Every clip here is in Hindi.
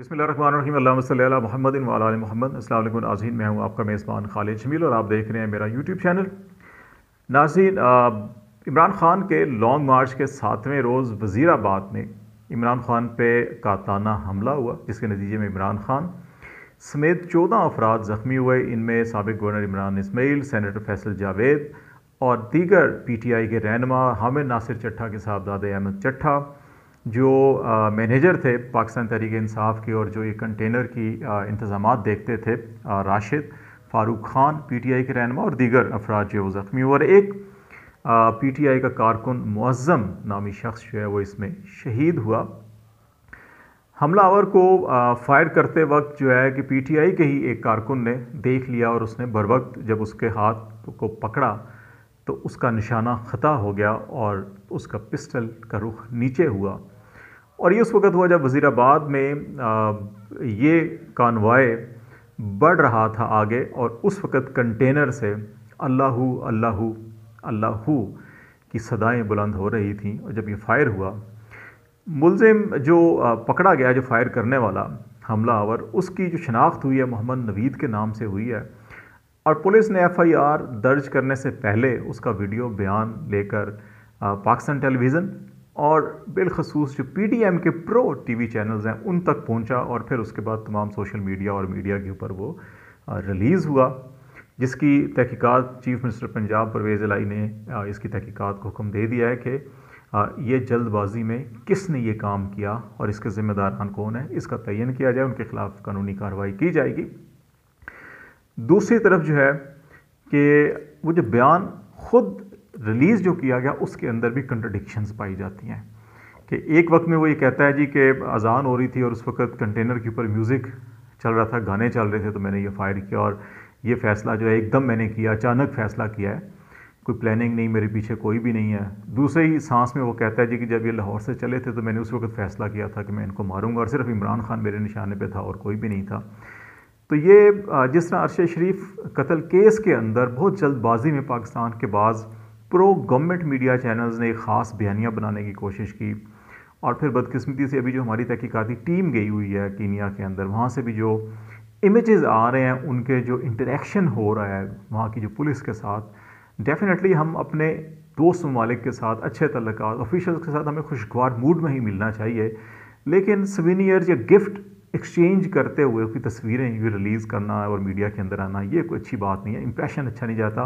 बसमिल महमद वाल महमद असल नाजीन मैं हूँ आपका मेज़बान खालिद शमील और आप देख रहे हैं मेरा यूट्यूब चैनल नाजीन इमरान खान के लॉन्ग मार्च के सातवें रोज़ वज़ीराबाद में इमरान खान पे काताना हमला हुआ जिसके नतीजे में इमरान खान समेत चौदह अफराद ज़ख्मी हुए इनमें सबक गवर्नर इमरान इसमाइल सैनटर फैसल जावेद और दीगर पी टी आई के रहनमा हामिद नासिर चट्ठा के साहबजादे अहमद चट्ठा जो मैनेजर थे पाकिस्तान तहरीक इंसाफ के और जो ये कंटेनर की इंतजाम देखते थे राशिद फारूक खान पीटीआई के रहनमा और दीगर अफराज जो ज़ख्मी हुए और एक पीटीआई का कारकुन मुअज़म नामी शख्स जो है वो इसमें शहीद हुआ हमलावर को फायर करते वक्त जो है कि पीटीआई के ही एक कारकुन ने देख लिया और उसने बर वक्त जब उसके हाथ को पकड़ा तो उसका निशाना ख़ता हो गया और उसका पिस्टल का रुख नीचे हुआ और ये उस वक़्त हुआ जब वज़ीराबाद में ये कानवाए बढ़ रहा था आगे और उस वक़्त कंटेनर से अल्लाह अल्लाह अल्लाह की सदाएं बुलंद हो रही थीं और जब ये फ़ायर हुआ मुलजिम जो पकड़ा गया जो फ़ायर करने वाला हमला आवर उसकी जो शनाख्त हुई है मोहम्मद नवीद के नाम से हुई है और पुलिस ने एफआईआर दर्ज करने से पहले उसका वीडियो बयान लेकर पाकिस्तान टेलीविज़न और बिलखसूस जो पी के प्रो टीवी चैनल्स हैं उन तक पहुंचा और फिर उसके बाद तमाम सोशल मीडिया और मीडिया के ऊपर वो रिलीज़ हुआ जिसकी तहकीकात चीफ मिनिस्टर पंजाब परवेज़ लाई ने इसकी तहकीकात को हुक्म दे दिया है कि ये जल्दबाजी में किसने ये काम किया और इसके ज़िम्मेदारान कौन है इसका तयन किया जाए उनके ख़िलाफ़ कानूनी कार्रवाई की जाएगी दूसरी तरफ जो है कि वो जो बयान ख़ुद रिलीज़ जो किया गया उसके अंदर भी कंट्रडिक्शंस पाई जाती हैं कि एक वक्त में वो ये कहता है जी कि अजान हो रही थी और उस वक्त कंटेनर के ऊपर म्यूज़िक चल रहा था गाने चल रहे थे तो मैंने ये फायर किया और ये फ़ैसला जो है एकदम मैंने किया अचानक फ़ैसला किया है कोई प्लानिंग नहीं मेरे पीछे कोई भी नहीं है दूसरे ही सांस में वो कहता है जी कि जब ये लाहौर से चले थे तो मैंने उस वक्त फ़ैसला किया था कि मैं इनको मारूंगा और सिर्फ इमरान खान मेरे निशाने पे था और कोई भी नहीं था तो ये जिस तरह अरशद शरीफ कत्ल केस के अंदर बहुत जल्दबाजी में पाकिस्तान के बाद प्रो गवर्नमेंट मीडिया चैनल्स ने एक ख़ास बयानियाँ बनाने की कोशिश की और फिर बदकिस्मती से अभी जो हमारी तहकीकती टीम गई हुई है कीनिया के अंदर वहाँ से भी जो इमेजेस आ रहे हैं उनके जो इंटरेक्शन हो रहा है वहाँ की जो पुलिस के साथ डेफिनेटली हम अपने दोस्त ममालिक के साथ अच्छे तल्लक ऑफिशल्स के साथ हमें खुशगवार मूड में ही मिलना चाहिए लेकिन सवीनियर या गिफ्ट एक्सचेंज करते हुए उसकी तस्वीरें भी रिलीज़ करना और मीडिया के अंदर आना ये कोई अच्छी बात नहीं है इंप्रेशन अच्छा नहीं जाता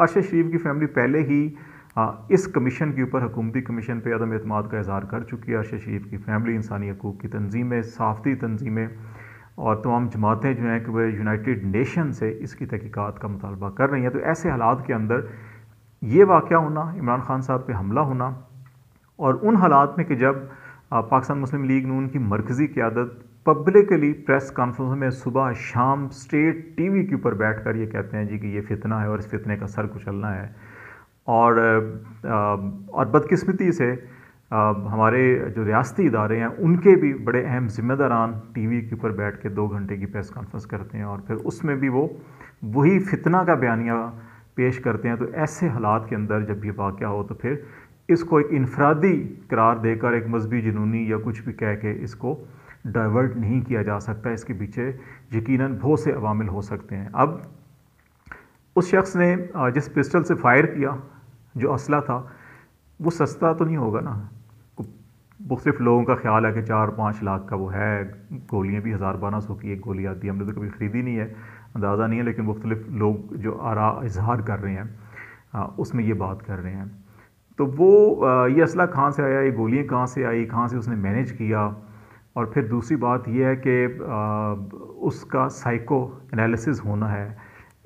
अरशद शरीफ की फैमिली पहले ही आ, इस कमीशन के ऊपर हुकूमती कमीशन पर अदम अतमाद का इजहार कर चुकी है अरशद शरीफ की फैमिली इंसानी हकूक़ की तनजीमें साफती तनजीमें और तमाम जमातें जो हैं कि वह यूनाइटेड नेशन से इसकी तहकीक़ात का मुतालबा कर रही हैं तो ऐसे हालात के अंदर ये वाक़ होना इमरान खान साहब पर हमला होना और उन हालात में कि जब पाकिस्तान मुस्लिम लीग नून की मरकज़ी क़्यादत पब्लिकली प्रेस कॉन्फ्रेंस में सुबह शाम स्टेट टीवी के ऊपर बैठ कर ये कहते हैं जी कि ये फितना है और इस फितने का सर कुचलना है और और बदकिस्मती से हमारे जो रियासती इदारे हैं उनके भी बड़े अहम ज़िम्मेदारान टी वी के ऊपर बैठ के दो घंटे की प्रेस कॉन्फ्रेंस करते हैं और फिर उसमें भी वो वही फितना का बयानिया पेश करते हैं तो ऐसे हालात के अंदर जब भी वाक़ हो तो फिर इसको एक इनफरादी करार देकर एक मजहबी जुनूनी या कुछ भी कह के इसको डाइवर्ट नहीं किया जा सकता इसके पीछे यकीनन बहुत से अवामिल हो सकते हैं अब उस शख्स ने जिस पिस्टल से फायर किया जो असला था वो सस्ता तो नहीं होगा ना मुख्तफ लोगों का ख्याल है कि चार पाँच लाख का वो है गोलियाँ भी हज़ार बारह सौ की एक गोली आती है हमने तो कभी ख़रीदी नहीं है अंदाज़ा नहीं है लेकिन मुख्तलिफ लोग जो आरा इजहार कर रहे हैं उसमें ये बात कर रहे हैं तो वो ये असला कहाँ से आया ये गोलियाँ कहाँ से आई कहाँ से उसने मैनेज किया और फिर दूसरी बात यह है कि उसका साइको एनालिसिस होना है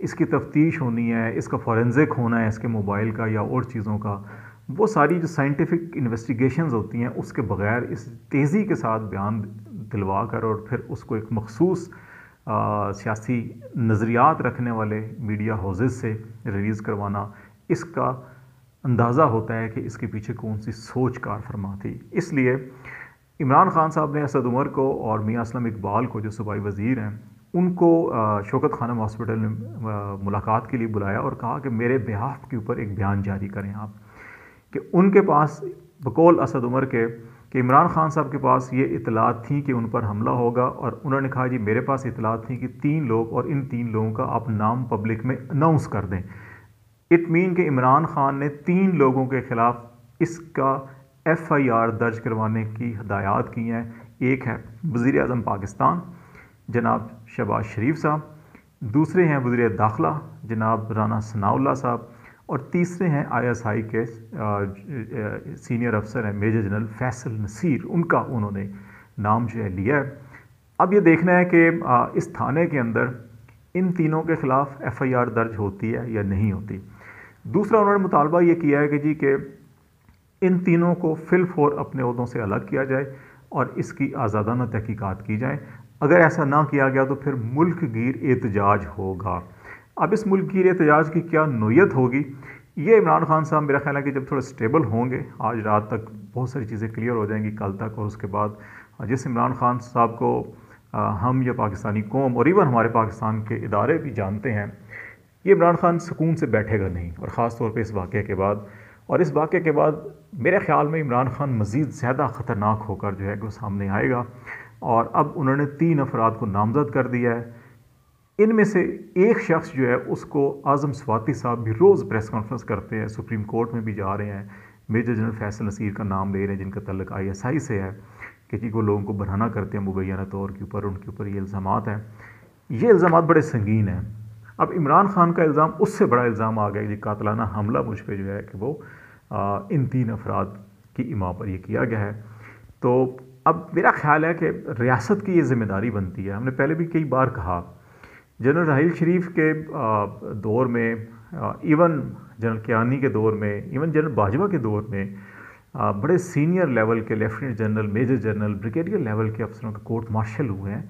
इसकी तफ्तीश होनी है इसका फॉरेंसिक होना है इसके मोबाइल का या और चीज़ों का वो सारी जो साइंटिफिक इन्वेस्टिगेशन होती हैं उसके बग़ैर इस तेज़ी के साथ बयान दिलवा कर और फिर उसको एक मखसूस सियासी नज़रियात रखने वाले मीडिया हाउसेज से रिलीज़ करवाना इसका अंदाज़ा होता है कि इसके पीछे कौन सी सोच कार फरमा थी इसलिए इमरान खान साहब ने असद उमर को और मियाँ असलम इकबाल को जो सूबाई वज़ी हैं उनको शोकत खानम हॉस्पिटल में मुलाकात के लिए बुलाया और कहा कि मेरे बिहाफ के ऊपर एक बयान जारी करें आप कि उनके पास बकौल असद उमर के कि इमरान खान साहब के पास ये इतलात थी कि उन पर हमला होगा और उन्होंने कहा जी मेरे पास इतलात थी कि तीन लोग और इन तीन लोगों का आप नाम पब्लिक में अनाउंस कर दें इट मीन कि इमरान खान ने तीन लोगों के ख़िलाफ़ इसका एफआईआर दर्ज करवाने की हदायत की हैं एक है वज़ी अजम पाकिस्तान जनाब शहबाज शरीफ साहब दूसरे हैं वजी दाखिला जनाब राना सनाउल्ला साहब और तीसरे हैं आईएसआई के सीनियर अफसर हैं मेजर जनरल फैसल नसीर उनका उन्होंने नाम जो है लिया है अब ये देखना है कि इस थाने के अंदर इन तीनों के ख़िलाफ़ एफआईआर दर्ज होती है या नहीं होती दूसरा उन्होंने मुतालबा ये किया है कि जी के इन तीनों को फिल फोर अपने उहदों से अलग किया जाए और इसकी आज़ादाना तहकीक़ात की जाए अगर ऐसा ना किया गया तो फिर मुल्क गिर एहतजाज होगा अब इस मुल्क गिर एहतजाज की क्या नोयत होगी ये इमरान खान साहब मेरा ख्याल है कि जब थोड़ा स्टेबल होंगे आज रात तक बहुत सारी चीज़ें क्लियर हो जाएंगी कल तक और उसके बाद हाँ, जिस इमरान खान साहब को हम या पाकिस्तानी कौम और इवन हमारे पाकिस्तान के इदारे भी जानते हैं ये इमरान खान सुकून से बैठेगा नहीं और ख़ास तौर पर इस वाक़े के बाद और इस वाक़े के बाद मेरे ख़्याल में इमरान खान मज़ीद ज़्यादा ख़तरनाक होकर जो है कि सामने आएगा और अब उन्होंने तीन अफराद को नामज़द कर दिया है इनमें से एक शख्स जो है उसको आज़म स्वाति साहब भी रोज़ प्रेस कॉन्फ्रेंस करते हैं सुप्रीम कोर्ट में भी जा रहे हैं मेजर जनरल फैसल नसीर का नाम ले रहे हैं जिनका तल्लक आई एस आई से है कि जी वो लोगों को बढ़ाना करते हैं मुबैना तौर के ऊपर उनके ऊपर ये इल्ज़ाम हैं ये इल्ज़ाम बड़े संगीन हैं अब इमरान खान का इल्ज़ाम उससे बड़ा इल्ज़ाम आ गया कि कातलाना हमला मुझ पर जो है कि वो आ, इन तीन अफराद की इमा पर यह किया गया है तो अब मेरा ख्याल है कि रियासत की ये ज़िम्मेदारी बनती है हमने पहले भी कई बार कहा जनरल राहल शरीफ के दौर में इवन जनरल कियानी के दौर में इवन जनरल बाजवा के दौर में बड़े सीनियर लेवल के lieutenant general major general brigadier level के अफसरों के कोर्ट मार्शल हुए हैं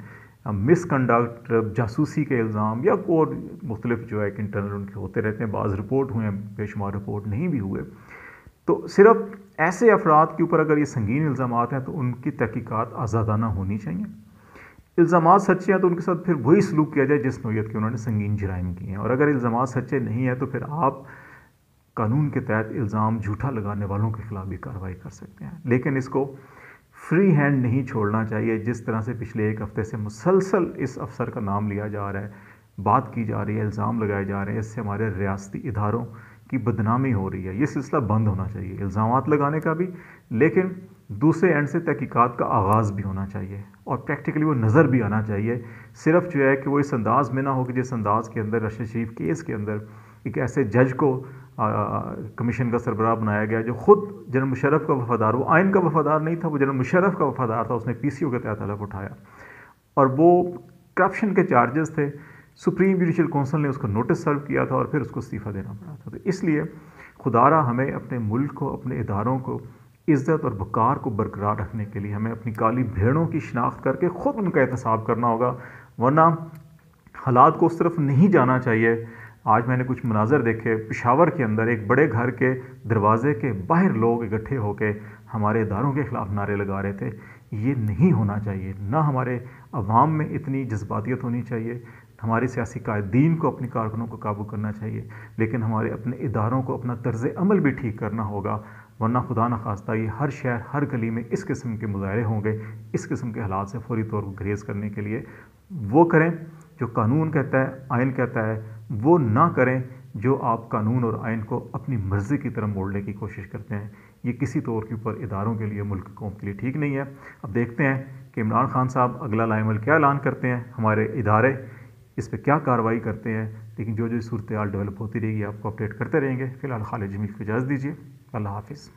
मिसकंडक्ट uh, जासूसी के इल्ज़ाम या और मुख्तलिफ जो है कि इंटरनल उनके होते रहते हैं बाज़ रिपोर्ट हुए हैं बेशुमार रिपोर्ट नहीं भी हुए तो सिर्फ ऐसे अफराद के ऊपर अगर ये संगीन इल्ज़ाम हैं तो उनकी तहकीक़ात आज़ादाना होनी चाहिए इल्ज़ाम सच्चे हैं तो उनके साथ फिर वही सलूक किया जाए जिस नोयत के उन्होंने संगीन जराइम किए हैं और अगर इल्ज़ाम सच्चे नहीं हैं तो फिर आप कानून के तहत इल्ज़ाम झूठा लगाने वालों के ख़िलाफ़ भी कार्रवाई कर सकते हैं लेकिन इसको फ्री हैंड नहीं छोड़ना चाहिए जिस तरह से पिछले एक हफ्ते से मुसलसल इस अफसर का नाम लिया जा रहा है बात की जा रही है इल्ज़ाम लगाए जा रहे हैं इससे हमारे रियासती इदारों की बदनामी हो रही है ये सिलसिला बंद होना चाहिए इल्ज़ाम लगाने का भी लेकिन दूसरे एंड से तहकीक़ात का आगाज़ भी होना चाहिए और प्रैक्टिकली वो नज़र भी आना चाहिए सिर्फ जो है कि वो इस अंदाज़ में ना हो कि जिस अंदाज़ के अंदर रशन शरीफ केस के अंदर एक ऐसे जज को कमीशन का सरबराह बनाया गया जो ख़ुद जनरल मुशरफ का वफादार वो आइन का वफादार नहीं था वो जनरल मुशरफ का वफादार था उसने पी सी ओ के तहत हलफ उठाया और वो करप्शन के चार्जेस थे सुप्रीम जुडिशल कौंसिल ने उसको नोटिस सर्व किया था और फिर उसको इस्तीफ़ा देना पड़ा था तो इसलिए खुदारा हमें अपने मुल्क को अपने इदारों को इज़्ज़त और बकार को बरकरार रखने के लिए हमें अपनी काली भेड़ों की शिनाख्त करके ख़ुद उनका एहतसाब करना होगा वरना हालात को उस तरफ नहीं जाना चाहिए आज मैंने कुछ मनाजर देखे पिशावर के अंदर एक बड़े घर के दरवाजे के बाहर लोग इकट्ठे होकर हमारे इदारों के ख़िलाफ़ नारे लगा रहे थे ये नहीं होना चाहिए ना हमारे अवाम में इतनी जज्बातियत होनी चाहिए हमारे सियासी कायदीन को अपने कारकुनों को काबू करना चाहिए लेकिन हमारे अपने इदारों को अपना तर्ज अमल भी ठीक करना होगा वरना खुदा न खास्ता ये हर शहर हर गली में इस किस्म के मुजाहरे होंगे इस किस्म के हालात से फौरी तौर पर ग्रेज़ करने के लिए वो करें जो कानून कहता है आयन कहता है वो ना करें जो आप कानून और आयन को अपनी मर्ज़ी की तरह मोड़ने की कोशिश करते हैं ये किसी तौर तो के ऊपर इदारों के लिए मुल्क कौम के लिए ठीक नहीं है अब देखते हैं कि इमरान खान साहब अगला लाइमल क्या ऐलान करते हैं हमारे इदारे इस पर क्या कार्रवाई करते हैं लेकिन जो जो सूरत हाल डेवलप होती रहेगी आपको अपडेट करते रहेंगे फ़िलहाल खालिद जमील को इजाज़त दीजिए अल्लाह हाफिज़